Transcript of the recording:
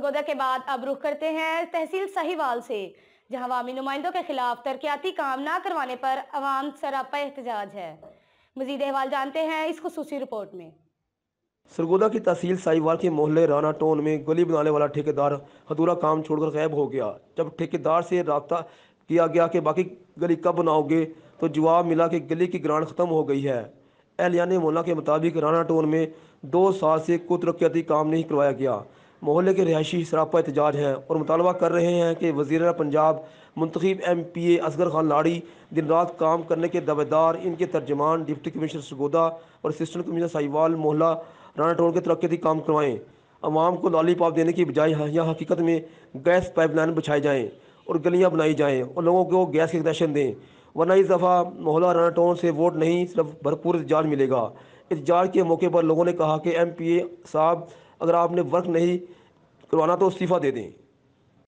सरगोदा के बाद अब रुख करते हैं तहसील सहीवाल से जहाँ अवामी नुमाइंदों के खिलाफ तरक्याती काम ना करवाने पर अवाम सरापा एहतजाज है मजीद अहवाल जानते हैं इस खसूसी रिपोर्ट में सरगोदा की तहसील साहिवाल के मोहल्ले राना टोन में गली बनाने वाला ठेकेदार अधूरा काम छोड़कर गायब हो गया जब ठेकेदार से रबता किया गया कि बाकी गली कब बनाओगे तो जवाब मिला कि गली की ग्रांड ख़त्म हो गई है एहलियान मोला के मुताबिक राना टोन में दो साल से कोई तरक्याती काम नहीं करवाया गया मोहल्ले के रहायशी का एहतजाज हैं और मुतालबा कर रहे हैं कि वजीर पंजाब मंतखब M P A Asghar Khan Ladi दिन रात काम करने के दावेदार इनके तर्जमान डिप्टी कमिश्नर सगोदा और असिस्टेंट कमिश्नर साहिवाल मोहल्ला राना टोल के तरक्ती काम करवाएँ आवाम को पाप देने की बजाय यहाँ हकीकत में गैस पाइपलाइन बिछाई जाएँ और गलियाँ बनाई जाएँ और लोगों को गैस के कनेक्शन दें वरना इस दफ़ा मोहल्ला राना टोन से वोट नहीं सिर्फ भरपूर एहतजाज मिलेगा एहतजाज के मौके पर लोगों ने कहा कि एम पी ए साहब अगर आपने वर्क नहीं करवाना तो इस्तीफ़ा दे दें